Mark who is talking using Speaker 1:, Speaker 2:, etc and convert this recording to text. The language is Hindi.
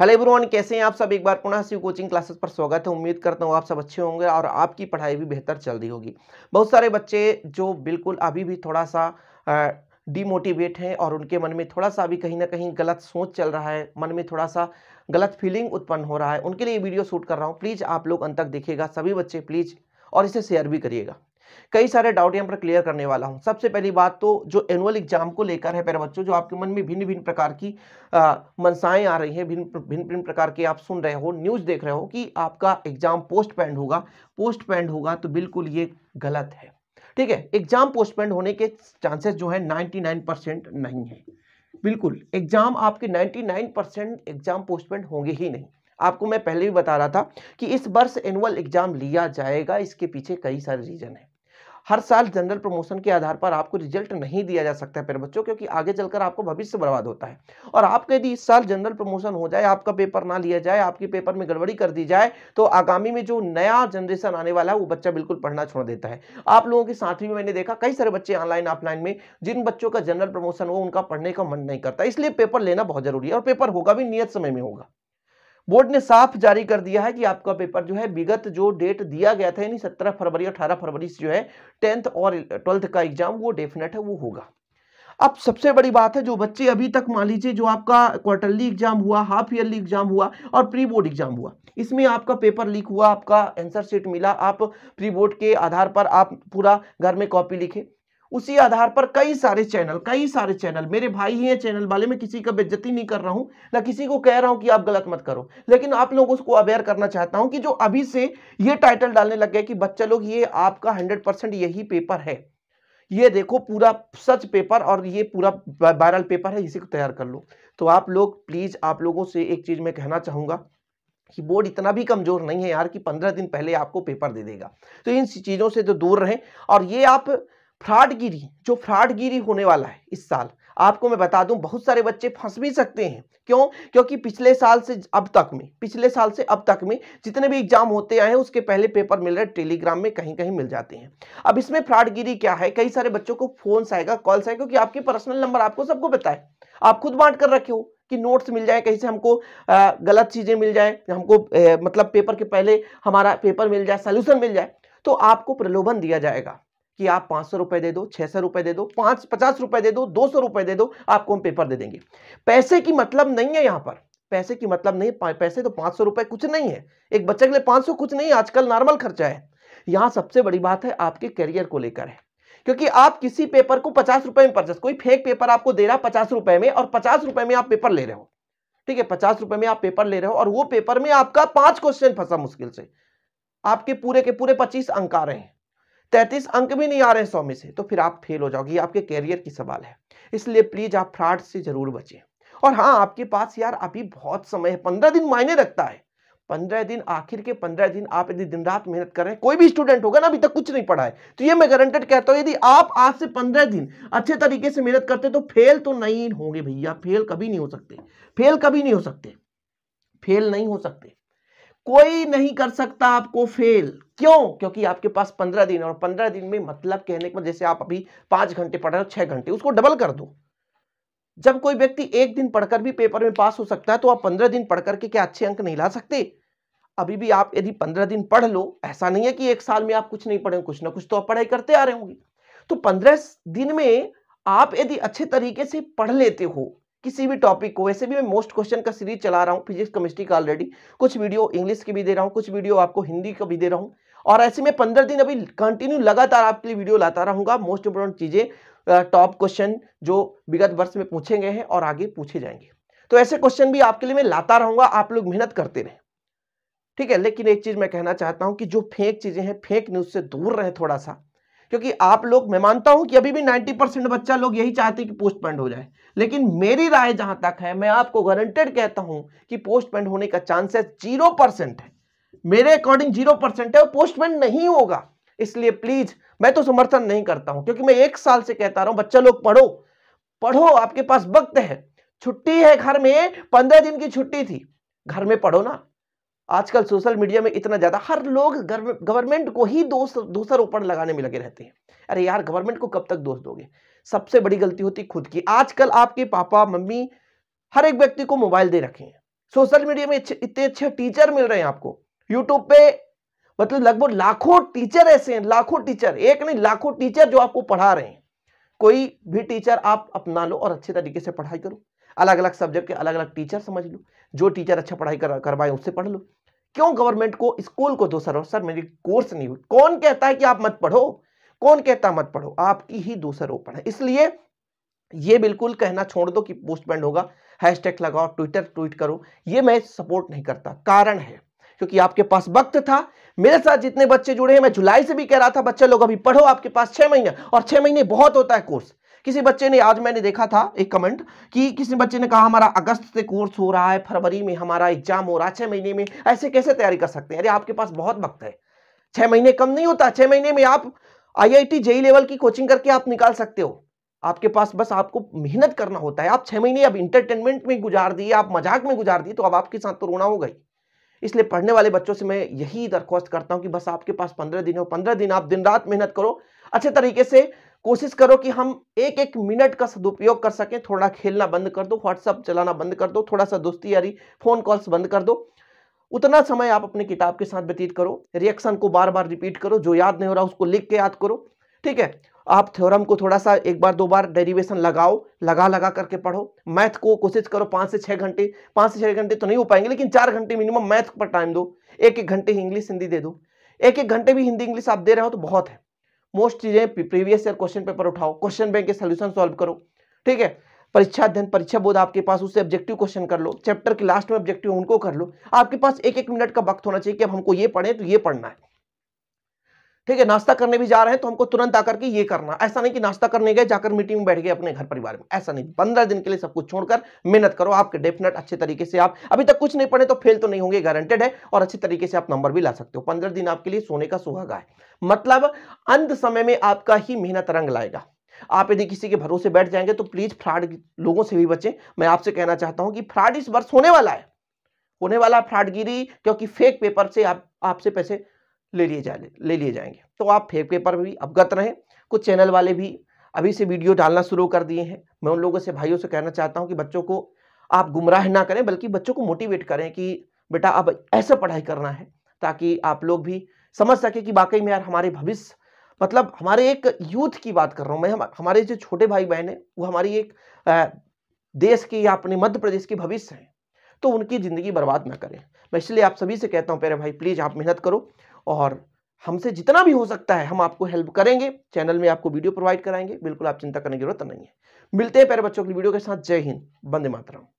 Speaker 1: हेलो एवरीवन कैसे हैं आप सब एक बार पुनः शिव कोचिंग क्लासेस पर स्वागत है उम्मीद करता हूँ आप सब अच्छे होंगे और आपकी पढ़ाई भी बेहतर चल रही होगी बहुत सारे बच्चे जो बिल्कुल अभी भी थोड़ा सा डीमोटिवेट हैं और उनके मन में थोड़ा सा अभी कहीं ना कहीं गलत सोच चल रहा है मन में थोड़ा सा गलत फीलिंग उत्पन्न हो रहा है उनके लिए वीडियो शूट कर रहा हूँ प्लीज़ आप लोग अंत तक देखेगा सभी बच्चे प्लीज़ और इसे शेयर भी करिएगा कई सारे डाउट यहाँ पर क्लियर करने वाला हूँ सबसे पहली बात तो जो एनुअल एग्जाम को लेकर है मेरे बच्चों जो आपके मन में भिन्न भिन्न प्रकार की मनसाएं आ रही हैं भिन्न भिन्न भिन्न प्रकार के आप सुन रहे हो न्यूज़ देख रहे हो कि आपका एग्जाम पोस्टपैंड होगा पोस्टपैंड होगा तो बिल्कुल ये गलत है ठीक है एग्जाम पोस्टपेंड होने के चांसेस जो है 99 नहीं है बिल्कुल एग्जाम आपके 99 परसेंट एग्जाम पोस्टपेंड होंगे ही नहीं आपको मैं पहले भी बता रहा था कि इस वर्ष एनुअल एग्जाम लिया जाएगा इसके पीछे कई सारे रीजन है हर साल जनरल प्रमोशन के आधार पर आपको रिजल्ट नहीं दिया जा सकता है पेरे बच्चों क्योंकि आगे चलकर आपको भविष्य बर्बाद होता है और आपका यदि इस साल जनरल प्रमोशन हो जाए आपका पेपर ना लिया जाए आपके पेपर में गड़बड़ी कर दी जाए तो आगामी में जो नया जनरेशन आने वाला है वो बच्चा बिल्कुल पढ़ना छोड़ देता है आप लोगों के साथ में मैंने देखा कई सारे बच्चे ऑनलाइन ऑफलाइन में जिन बच्चों का जनरल प्रमोशन हो उनका पढ़ने का मन नहीं करता इसलिए पेपर लेना बहुत जरूरी है और पेपर होगा भी नियत समय में होगा बोर्ड ने साफ जारी कर दिया है कि आपका पेपर जो है विगत जो डेट दिया गया था यानी सत्रह फरवरी और अठारह फरवरी से जो है टेंथ और ट्वेल्थ का एग्जाम वो डेफिनेट है वो होगा अब सबसे बड़ी बात है जो बच्चे अभी तक मान लीजिए जो आपका क्वार्टरली एग्जाम हुआ हाफ ईयरली एग्जाम हुआ और प्री बोर्ड एग्जाम हुआ इसमें आपका पेपर लीक हुआ आपका आंसर शीट मिला आप प्री बोर्ड के आधार पर आप पूरा घर में कॉपी लिखे उसी आधार पर कई सारे चैनल कई सारे चैनल मेरे भाई ही हैं चैनल वाले मैं किसी का बेज्जती नहीं कर रहा हूं ना किसी को कह रहा हूं कि आप गलत मत करो लेकिन आप लोगों को अवेयर करना चाहता हूं कि जो अभी से ये टाइटल डालने लग गए कि बच्चा लोग ये आपका हंड्रेड परसेंट यही पेपर है ये देखो पूरा सच पेपर और ये पूरा वायरल पेपर है इसी को तैयार कर लो तो आप लोग प्लीज़ आप लोगों से एक चीज़ मैं कहना चाहूंगा कि बोर्ड इतना भी कमज़ोर नहीं है यार कि पंद्रह दिन पहले आपको पेपर दे देगा तो इन चीज़ों से तो दूर रहें और ये आप फ्रॉडगिरी जो फ्रॉडगिरी होने वाला है इस साल आपको मैं बता दूं बहुत सारे बच्चे फंस भी सकते हैं क्यों क्योंकि पिछले साल से अब तक में पिछले साल से अब तक में जितने भी एग्जाम होते आए हैं उसके पहले पेपर मिल रहे टेलीग्राम में कहीं कहीं मिल जाते हैं अब इसमें फ्रॉडगिरी क्या है कई सारे बच्चों को फोन आएगा कॉल्स आएगा क्योंकि आपके पर्सनल नंबर आपको सबको बताए आप खुद बांट कर रखे हो कि नोट्स मिल जाए कहीं से हमको गलत चीज़ें मिल जाए हमको मतलब पेपर के पहले हमारा पेपर मिल जाए सोल्यूशन मिल जाए तो आपको प्रलोभन दिया जाएगा कि आप पांच सौ रुपए दे दो छह सौ रुपए दे दो पांच पचास रुपए दे दो दो सौ रुपए दे दो आपको हम पेपर दे देंगे पैसे की मतलब नहीं है यहां पर पैसे की मतलब नहीं पैसे तो पांच सौ रुपए कुछ नहीं है एक बच्चे के लिए पांच सौ कुछ नहीं आजकल नॉर्मल खर्चा है यहां सबसे बड़ी बात है आपके करियर को लेकर है क्योंकि आप किसी पेपर को पचास रुपए में परचेस कोई फेक पेपर आपको दे रहा है पचास रुपए में और पचास रुपए में आप पेपर ले रहे हो ठीक है पचास रुपए में आप पेपर ले रहे हो और वो पेपर में आपका पांच क्वेश्चन फंसा मुश्किल से आपके पूरे के पूरे पच्चीस अंक आ रहे हैं तैतीस अंक भी नहीं आ रहे हैं सौ में से तो फिर आप फेल हो जाओगे ये आपके कैरियर की सवाल है इसलिए प्लीज आप फ्रॉड से जरूर बचें और हाँ आपके पास यार अभी बहुत समय है पंद्रह दिन मायने रखता है पंद्रह दिन आखिर के पंद्रह दिन आप यदि दिन रात मेहनत कर रहे हैं कोई भी स्टूडेंट होगा ना अभी तक कुछ नहीं पढ़ा है तो ये मैं गारंटेड कहता हूँ यदि आप आज से पंद्रह दिन अच्छे तरीके से मेहनत करते तो फेल तो नहीं होंगे भैया फेल कभी नहीं हो सकते फेल कभी नहीं हो सकते फेल नहीं हो सकते कोई नहीं कर सकता आपको फेल क्यों क्योंकि आपके पास पंद्रह दिन और पंद्रह दिन में मतलब कहने का मतलब, जैसे आप अभी पांच घंटे पढ़ रहे हो छह घंटे उसको डबल कर दो जब कोई व्यक्ति एक दिन पढ़कर भी पेपर में पास हो सकता है तो आप पंद्रह दिन पढ़कर के क्या अच्छे अंक नहीं ला सकते अभी भी आप यदि पंद्रह दिन पढ़ लो ऐसा नहीं है कि एक साल में आप कुछ नहीं पढ़े कुछ ना कुछ तो आप पढ़ाई करते आ रहे होंगे तो पंद्रह दिन में आप यदि अच्छे तरीके से पढ़ लेते हो किसी भी टॉपिक को वैसे भी मैं मोस्ट क्वेश्चन का सीरीज चला रहा हूँ फिजिक्स केमिस्ट्री का ऑलरेडी कुछ वीडियो इंग्लिश की भी दे रहा हूँ कुछ वीडियो आपको हिंदी का भी दे रहा हूँ और ऐसे में पंद्रह दिन अभी कंटिन्यू लगातार आपके लिए वीडियो लाता रहूंगा मोस्ट इंपोर्टेंट चीज़ें टॉप क्वेश्चन जो विगत वर्ष में पूछे गए हैं और आगे पूछे जाएंगे तो ऐसे क्वेश्चन भी आपके लिए मैं लाता रहूंगा आप लोग मेहनत करते रहे ठीक है लेकिन एक चीज़ मैं कहना चाहता हूँ कि जो फेक चीज़ें हैं फेक न्यूज़ से दूर रहे थोड़ा सा क्योंकि आप लोग मैं मानता हूं कि अभी भी 90 परसेंट बच्चा लोग यही चाहते हैं कि पोस्टपेंड हो जाए लेकिन मेरी राय जहां तक है मैं आपको गारंटेड कहता हूं कि पोस्टपेंड होने का चांसेस जीरो परसेंट है मेरे अकॉर्डिंग जीरो परसेंट है पोस्टपेंड नहीं होगा इसलिए प्लीज मैं तो समर्थन नहीं करता हूं क्योंकि मैं एक साल से कहता रहा हूं बच्चा लोग पढ़ो पढ़ो आपके पास वक्त है छुट्टी है घर में पंद्रह दिन की छुट्टी थी घर में पढ़ो ना आजकल सोशल मीडिया में इतना ज़्यादा हर लोग गवर्नमेंट को ही दोष रोपण लगाने में लगे रहते हैं अरे यार गवर्नमेंट को कब तक दोष दोगे सबसे बड़ी गलती होती खुद की आजकल आपके पापा मम्मी हर एक व्यक्ति को मोबाइल दे रखे हैं सोशल मीडिया में इतने अच्छे टीचर मिल रहे हैं आपको यूट्यूब पे मतलब लगभग लाखों टीचर ऐसे हैं लाखों टीचर एक नहीं लाखों टीचर जो आपको पढ़ा रहे हैं कोई भी टीचर आप अपना लो और अच्छे तरीके से पढ़ाई करो अलग अलग सब्जेक्ट के अलग अलग टीचर समझ लो जो टीचर अच्छा पढ़ाई करवाए उससे पढ़ लो क्यों गवर्नमेंट को स्कूल को दो सर मेरी कोर्स नहीं हुई कौन कहता है कि आप मत पढ़ो कौन कहता मत पढ़ो आपकी ही दो दोषारोपण है इसलिए ये बिल्कुल कहना छोड़ दो कि पोस्ट बैंड होगा हैशटैग लगाओ ट्विटर ट्वीट करो ये मैं सपोर्ट नहीं करता कारण है क्योंकि आपके पास वक्त था मेरे साथ जितने बच्चे जुड़े हैं मैं जुलाई से भी कह रहा था बच्चे लोग अभी पढ़ो आपके पास छह महीने और छह महीने बहुत होता है कोर्स किसी बच्चे ने आज मैंने देखा था एक कमेंट कि किसी बच्चे ने कहा हमारा अगस्त से कोर्स हो रहा है फरवरी में हमारा एग्जाम हो रहा है छह महीने में ऐसे कैसे तैयारी कर सकते हैं अरे आपके पास बहुत वक्त है छह महीने कम नहीं होता छह महीने में आप आईआईटी जेई लेवल की कोचिंग करके आप निकाल सकते हो आपके पास बस आपको मेहनत करना होता है आप छह महीने अब इंटरटेनमेंट में गुजार दिए आप मजाक में गुजार दिए तो अब आपके साथ तो रोना हो गई इसलिए पढ़ने वाले बच्चों से मैं यही दरख्वास्त करता हूं कि बस आपके पास पंद्रह दिन हो पंद्रह दिन आप दिन रात मेहनत करो अच्छे तरीके से कोशिश करो कि हम एक एक मिनट का सदुपयोग कर सकें थोड़ा खेलना बंद कर दो व्हाट्सअप चलाना बंद कर दो थोड़ा सा दोस्ती यारी फोन कॉल्स बंद कर दो उतना समय आप अपने किताब के साथ व्यतीत करो रिएक्शन को बार बार रिपीट करो जो याद नहीं हो रहा उसको लिख के याद करो ठीक है आप थ्योरम को थोड़ा सा एक बार दो बार डेरिवेशन लगाओ लगा लगा करके पढ़ो मैथ को कोशिश करो पाँच से छः घंटे पाँच से छः घंटे तो नहीं हो पाएंगे लेकिन चार घंटे मिनिमम मैथ पर टाइम दो एक एक घंटे ही इंग्लिश हिंदी दे दो एक एक घंटे भी हिंदी इंग्लिश आप दे रहे हो तो बहुत है मोस्ट चीजें प्रीवियस ईयर क्वेश्चन पेपर उठाओ क्वेश्चन बैंक के सोल्यूशन सॉल्व करो ठीक है परीक्षा अध्ययन परीक्षा बोध आपके पास उससे ऑब्जेक्टिव क्वेश्चन कर लो चैप्टर के लास्ट में ऑब्जेक्टिव उनको कर लो आपके पास एक एक मिनट का वक्त होना चाहिए कि अब हमको ये पढ़े तो ये पढ़ना है ठीक है नाश्ता करने भी जा रहे हैं तो हमको तुरंत आकर के ये करना ऐसा नहीं कि नाश्ता करने गए जाकर मीटिंग में बैठ गए अपने घर परिवार में ऐसा नहीं पंद्रह दिन के लिए सब कुछ छोड़कर मेहनत करो आपके डेफिनेट अच्छे तरीके से आप अभी तक कुछ नहीं पढ़े तो फेल तो नहीं होंगे गारंटेड है और अच्छे तरीके से आप नंबर भी ला सकते हो पंद्रह दिन आपके लिए सोने का सुहागा है मतलब अंत समय में आपका ही मेहनत रंग लाएगा आप यदि किसी के भरोसे बैठ जाएंगे तो प्लीज फ्रॉड लोगों से भी बचें मैं आपसे कहना चाहता हूं कि फ्रॉड इस वर्ष होने वाला है होने वाला फ्रॉडगिरी क्योंकि फेक पेपर से आप आपसे पैसे ले लिए जा ले लिए जाएंगे तो आप पेपर पर भी अवगत रहें कुछ चैनल वाले भी अभी से वीडियो डालना शुरू कर दिए हैं मैं उन लोगों से भाइयों से कहना चाहता हूँ कि बच्चों को आप गुमराह ना करें बल्कि बच्चों को मोटिवेट करें कि बेटा अब ऐसा पढ़ाई करना है ताकि आप लोग भी समझ सके कि वाकई में यार हमारे भविष्य मतलब हमारे एक यूथ की बात कर रहा हूँ मैं हम, हमारे जो छोटे भाई बहन हैं वो हमारी एक आ, देश के या अपने मध्य प्रदेश के भविष्य हैं तो उनकी ज़िंदगी बर्बाद ना करें मैं इसलिए आप सभी से कहता हूँ प्यारे भाई प्लीज़ आप मेहनत करो और हमसे जितना भी हो सकता है हम आपको हेल्प करेंगे चैनल में आपको वीडियो प्रोवाइड कराएंगे बिल्कुल आप चिंता करने की जरूरत नहीं है मिलते हैं प्यारे बच्चों की वीडियो के साथ जय हिंद बंदे मातरम